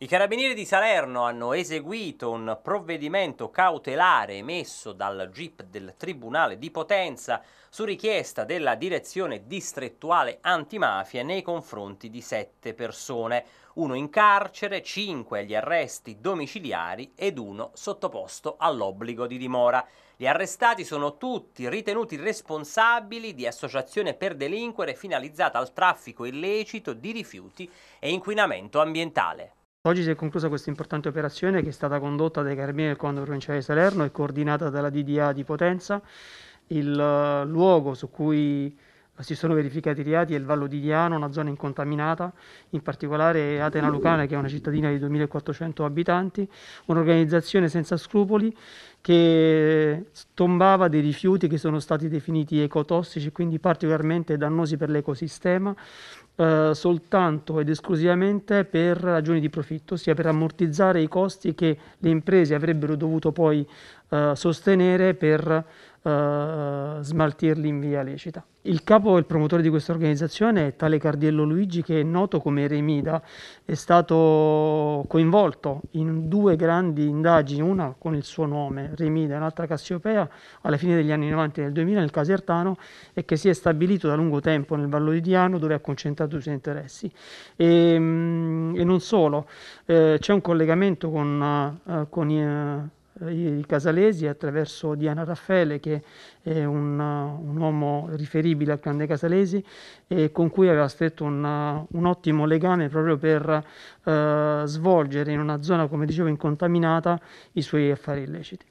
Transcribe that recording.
I carabinieri di Salerno hanno eseguito un provvedimento cautelare emesso dal GIP del Tribunale di Potenza su richiesta della direzione distrettuale antimafia nei confronti di sette persone, uno in carcere, cinque agli arresti domiciliari ed uno sottoposto all'obbligo di dimora. Gli arrestati sono tutti ritenuti responsabili di associazione per delinquere finalizzata al traffico illecito di rifiuti e inquinamento ambientale. Oggi si è conclusa questa importante operazione che è stata condotta dai Carabinieri del Comando Provinciale di Salerno e coordinata dalla DDA di Potenza. Il eh, luogo su cui si sono verificati reati è il Vallo di Diano, una zona incontaminata, in particolare Atena Lucana, che è una cittadina di 2400 abitanti, un'organizzazione senza scrupoli che tombava dei rifiuti che sono stati definiti ecotossici, quindi particolarmente dannosi per l'ecosistema, eh, soltanto ed esclusivamente per ragioni di profitto, ossia per ammortizzare i costi che le imprese avrebbero dovuto poi eh, sostenere per eh, smaltirli in via lecita. Il capo e il promotore di questa organizzazione è tale Cardiello Luigi che è noto come Remida, è stato coinvolto in due grandi indagini, una con il suo nome, Remida, e un'altra Cassiopea, alla fine degli anni 90 e del 2000 nel Casertano e che si è stabilito da lungo tempo nel Vallo di Diano dove ha concentrato i suoi interessi. E, ehm, e non solo, eh, c'è un collegamento con, eh, con i, eh, eh, i Casalesi attraverso Diana Raffaele che è un, un uomo riferibile al clan dei Casalesi e con cui aveva stretto un, un ottimo legame proprio per eh, svolgere in una zona come dicevo incontaminata i suoi affari illeciti.